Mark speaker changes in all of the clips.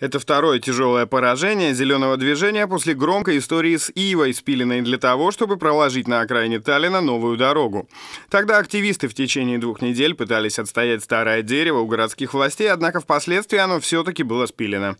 Speaker 1: Это второе тяжелое поражение зеленого движения после громкой истории с Ивой, спиленной для того, чтобы проложить на окраине Таллина новую дорогу. Тогда активисты в течение двух недель пытались отстоять старое дерево у городских властей, однако впоследствии оно все-таки было спилено.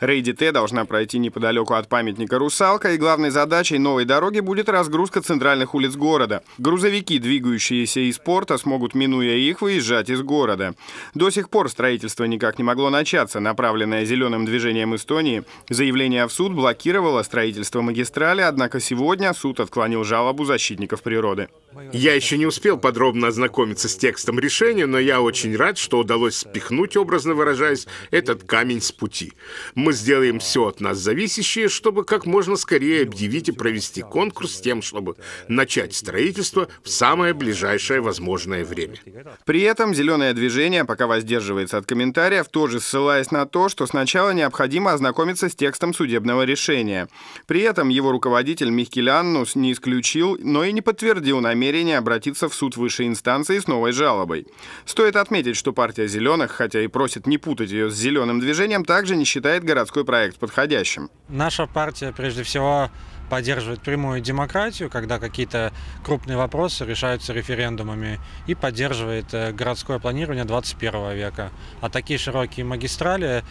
Speaker 1: Рейди Т должна пройти неподалеку от памятника «Русалка», и главной задачей новой дороги будет разгрузка центральных улиц города. Грузовики, двигающиеся из порта, смогут, минуя их, выезжать из города. До сих пор строительство никак не могло начаться. Направленная зеленая зеленым движением Эстонии. Заявление в суд блокировало строительство магистрали, однако сегодня суд отклонил жалобу защитников
Speaker 2: природы. Я еще не успел подробно ознакомиться с текстом решения, но я очень рад, что удалось спихнуть, образно выражаясь, этот камень с пути. Мы сделаем все от нас зависящее, чтобы как можно скорее объявить и провести конкурс с тем, чтобы начать строительство в самое ближайшее возможное время. При этом «Зеленое движение» пока
Speaker 1: воздерживается от комментариев, тоже ссылаясь на то, что сначала необходимо ознакомиться с текстом судебного решения. При этом его руководитель Михкеляннус не исключил, но и не подтвердил намерение намерение обратиться в суд высшей инстанции с новой жалобой. Стоит отметить, что партия «Зеленых», хотя и просит не путать ее с «Зеленым движением», также не считает городской проект подходящим.
Speaker 3: Наша партия, прежде всего, поддерживает прямую демократию, когда какие-то крупные вопросы решаются референдумами, и поддерживает э, городское планирование 21 века. А такие широкие магистрали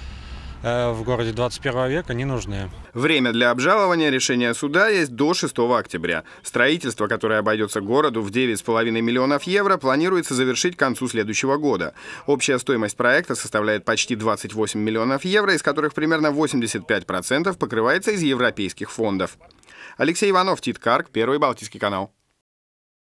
Speaker 3: Э, в городе 21 века не нужны.
Speaker 1: Время для обжалования решения суда есть до 6 октября. Строительство, которое обойдется городу в 9,5 миллионов евро, планируется завершить к концу следующего года. Общая стоимость проекта составляет почти 28 миллионов евро, из которых примерно 85% покрывается из европейских фондов. Алексей Иванов, Тит Карк, Первый Балтийский канал.